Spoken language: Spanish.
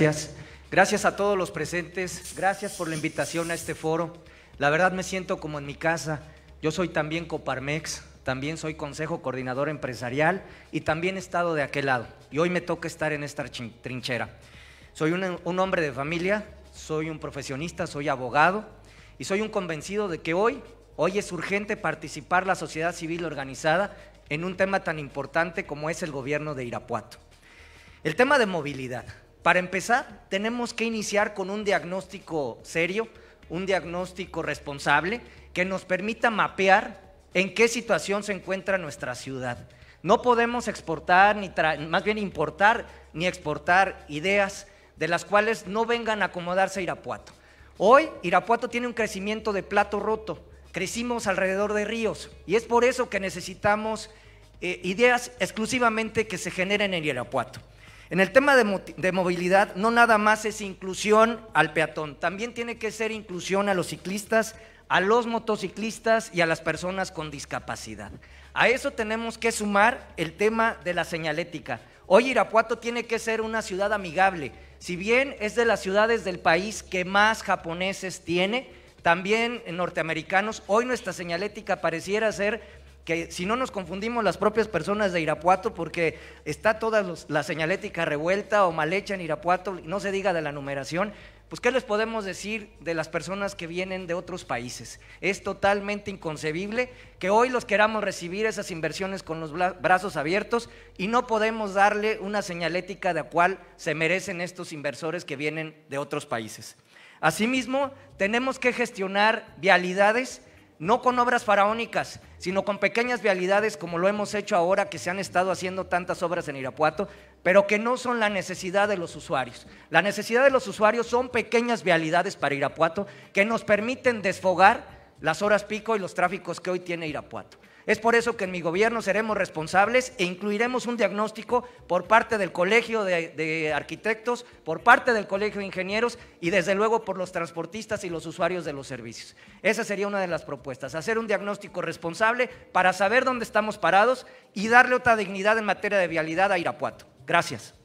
gracias. Gracias a todos los presentes. Gracias por la invitación a este foro. La verdad me siento como en mi casa. Yo soy también Coparmex, también soy Consejo Coordinador Empresarial y también he estado de aquel lado. Y hoy me toca estar en esta trinchera. Soy un, un hombre de familia, soy un profesionista, soy abogado y soy un convencido de que hoy, hoy es urgente participar la sociedad civil organizada en un tema tan importante como es el gobierno de Irapuato. El tema de movilidad. Para empezar, tenemos que iniciar con un diagnóstico serio, un diagnóstico responsable que nos permita mapear en qué situación se encuentra nuestra ciudad. No podemos exportar, ni más bien importar, ni exportar ideas de las cuales no vengan a acomodarse a Irapuato. Hoy Irapuato tiene un crecimiento de plato roto, crecimos alrededor de ríos y es por eso que necesitamos eh, ideas exclusivamente que se generen en Irapuato. En el tema de, movilidad, no nada más es inclusión al peatón, también tiene que ser inclusión a los ciclistas, a los motociclistas y a las personas con discapacidad. A eso tenemos que sumar el tema de la señalética. Hoy Irapuato tiene que ser una ciudad amigable. Si bien es de las ciudades del país que más japoneses tiene, también norteamericanos, hoy nuestra señalética pareciera ser que si no nos confundimos las propias personas de Irapuato, porque está toda la señalética revuelta o mal hecha en Irapuato, no se diga de la numeración, pues ¿qué les podemos decir de las personas que vienen de otros países? Es totalmente inconcebible que hoy los queramos recibir esas inversiones con los brazos abiertos y no podemos darle una señalética de la cual se merecen estos inversores que vienen de otros países. Asimismo, tenemos que gestionar vialidades no con obras faraónicas, sino con pequeñas vialidades como lo hemos hecho ahora que se han estado haciendo tantas obras en Irapuato, pero que no son la necesidad de los usuarios. La necesidad de los usuarios son pequeñas vialidades para Irapuato que nos permiten desfogar las horas pico y los tráficos que hoy tiene Irapuato. Es por eso que en mi gobierno seremos responsables e incluiremos un diagnóstico por parte del Colegio de, Arquitectos, por parte del Colegio de Ingenieros y desde luego por los transportistas y los usuarios de los servicios. Esa sería una de las propuestas, hacer un diagnóstico responsable para saber dónde estamos parados y darle otra dignidad en materia de vialidad a Irapuato. Gracias.